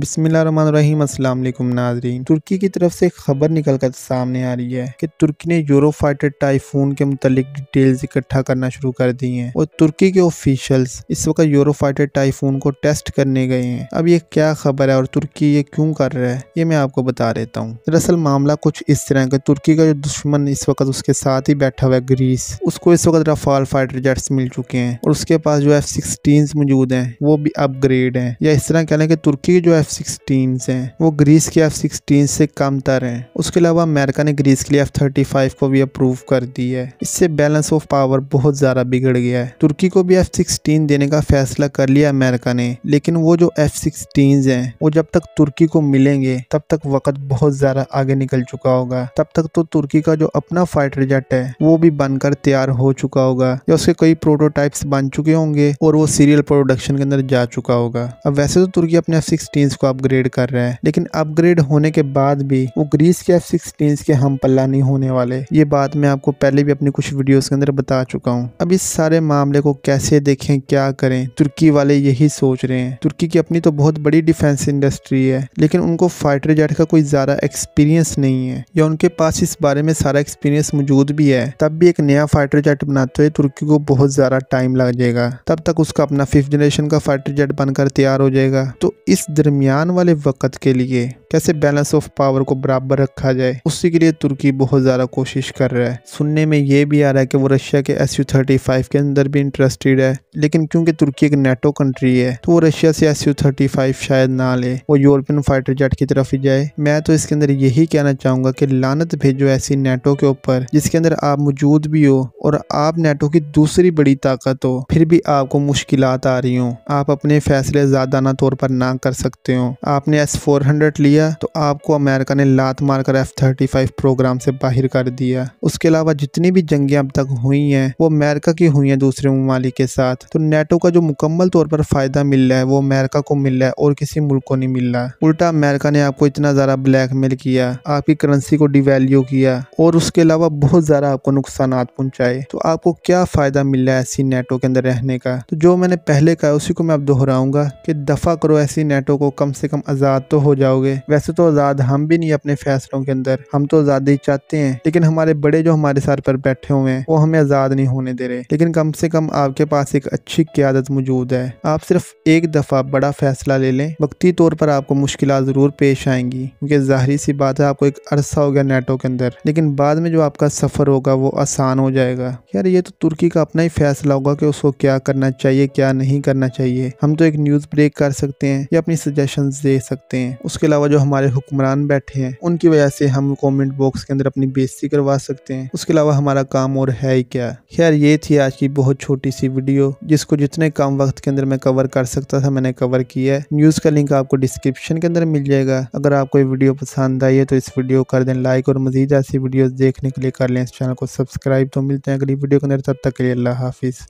बिसमीम अस्सलाम वालेकुम नाजरीन तुर्की की तरफ से खबर निकल कर सामने आ रही है कि तुर्की ने यूरो फाइटर टाइफून के मुतालिक डिटेल्स इकट्ठा करना शुरू कर दी हैं और तुर्की के ऑफिशियल्स इस वक्त यूरो फाइटर टाइफून को टेस्ट करने गए हैं अब ये क्या खबर है और तुर्की ये क्यों कर रहा है ये मैं आपको बता देता हूँ दरअसल मामला कुछ इस तरह का तुर्की का जो दुश्मन इस वक्त उसके साथ ही बैठा हुआ है ग्रीस उसको इस वक्त रफाल फाइटर जेट्स मिल चुके हैं और उसके पास जो एफ सिक्सटीन मौजूद है वो भी अपग्रेड है या इस तरह कह लें कि तुर्की की जो एफ एफ सिक्सटीन हैं वो ग्रीस के एफ सिक्सटीन से कम तर हैं उसके अलावा अमेरिका ने ग्रीस के लिए एफ थर्टी फाइव को भी अप्रूव कर दी है इससे बैलेंस ऑफ पावर बहुत ज़्यादा बिगड़ गया है तुर्की को भी एफ सिक्सटीन देने का फैसला कर लिया अमेरिका ने लेकिन वो जो एफ सिक्सटीन हैं वो जब तक तुर्की को मिलेंगे तब तक वक्त बहुत ज़्यादा आगे निकल चुका होगा तब तक तो तुर्की का जो अपना फाइटर जेट है वो भी बनकर तैयार हो चुका होगा या उसके कई प्रोटोटाइप्स बन चुके होंगे और वो सीरियल प्रोडक्शन के अंदर जा चुका होगा अब वैसे तो तुर्की अपने एफ सिक्सटीन को अपग्रेड कर रहे हैं लेकिन अपग्रेड होने के बाद भी वो ग्रीस के एफ सिक्सटीन के हम पल्ला नहीं होने वाले ये बात मैं आपको पहले भी अपनी कुछ वीडियोस के अंदर बता चुका हूँ अब इस सारे मामले को कैसे देखें क्या करें तुर्की वाले यही सोच रहे हैं तुर्की की अपनी तो बहुत बड़ी डिफेंस इंडस्ट्री है लेकिन उनको फाइटर जेट का कोई ज़्यादा एक्सपीरियंस नहीं है या उनके पास इस बारे में सारा एक्सपीरियंस मौजूद भी है तब भी एक नया फाइटर जेट बनाते हुए तुर्की को बहुत ज़्यादा टाइम लग जाएगा तब तक उसका अपना फिफ्थ जनरेशन का फाइटर जेट बनकर तैयार हो जाएगा तो इस दरमियान दरमियान वाले वक़्त के लिए कैसे बैलेंस ऑफ पावर को बराबर रखा जाए उसी के लिए तुर्की बहुत ज़्यादा कोशिश कर रहा है सुनने में ये भी आ रहा है कि वो रशिया के एस यू थर्टी फाइव के अंदर भी इंटरेस्टेड है लेकिन क्योंकि तुर्की एक नेटो कंट्री है तो वो रशिया से एस यू थर्टी फाइव शायद ना ले वो यूरोपियन फाइटर जेट की तरफ ही जाए मैं तो इसके अंदर यही कहना चाहूंगा कि लानत भेजो ऐसी नेटो के ऊपर जिसके अंदर आप मौजूद भी हो और आप नेटो की दूसरी बड़ी ताकत हो फिर भी आपको मुश्किल आ रही हो आप अपने फैसले ना तौर पर ना कर सकते हो आपने एस फोर हंड्रेड लिया दिया तो आपको अमेरिका ने लात मारकर एफ थर्टी फाइव प्रोग्राम से बाहर कर दिया उसके अलावा जितनी भी जंगे अब तक हुई हैं वो अमेरिका की हुई हैं दूसरे ममालिक के साथ तो नेटो का जो मुकम्मल तौर पर फ़ायदा मिल रहा है वो अमेरिका को मिल रहा है और किसी मुल्क को नहीं मिल रहा उल्टा अमेरिका ने आपको इतना ज़्यादा ब्लैकमेल किया आपकी करेंसी को डिवेल्यू किया और उसके अलावा बहुत ज़्यादा आपको नुकसान पहुंचाए तो आपको क्या फ़ायदा मिल रहा है ऐसी नेटो के अंदर रहने का तो जो मैंने पहले कहा उसी को मैं अब दोहराऊंगा कि दफ़ा करो ऐसी नेटो को कम से कम आज़ाद तो हो जाओगे वैसे तो आज़ाद हम भी नहीं अपने फैसलों के अंदर हम तो आज़ादी चाहते हैं लेकिन हमारे बड़े जो हमारे सर पर बैठे हुए हैं वो हमें आज़ाद नहीं होने दे रहे लेकिन कम से कम आपके पास एक अच्छी क्यादत मौजूद है आप सिर्फ एक दफ़ा बड़ा फैसला ले लें वक्ती तौर पर आपको मुश्किल ज़रूर पेश आएंगी क्योंकि जाहिर सी बात है आपको एक अरसा हो गया नेटो के अंदर लेकिन बाद में जो आपका सफ़र होगा वो आसान हो जाएगा यार ये तो तुर्की का अपना ही फैसला होगा कि उसको क्या करना चाहिए क्या नहीं करना चाहिए हम तो एक न्यूज़ ब्रेक कर सकते हैं या अपनी सजेशन दे सकते हैं उसके अलावा जो हमारे हुक्मरान बैठे हैं उनकी वजह से हम कमेंट बॉक्स के अंदर अपनी बेजती करवा सकते हैं उसके अलावा हमारा काम और है ही क्या खैर ये थी आज की बहुत छोटी सी वीडियो जिसको जितने कम वक्त के अंदर मैं कवर कर सकता था मैंने कवर किया है न्यूज़ का लिंक आपको डिस्क्रिप्शन के अंदर मिल जाएगा अगर आपको ये वीडियो पसंद आई है तो इस वीडियो कर दें लाइक और मजीद ऐसी वीडियो देखने के लिए कर लें इस चैनल को सब्सक्राइब तो मिलते हैं अगली वीडियो के अंदर तब तक के लिए अल्लाह हाफिज़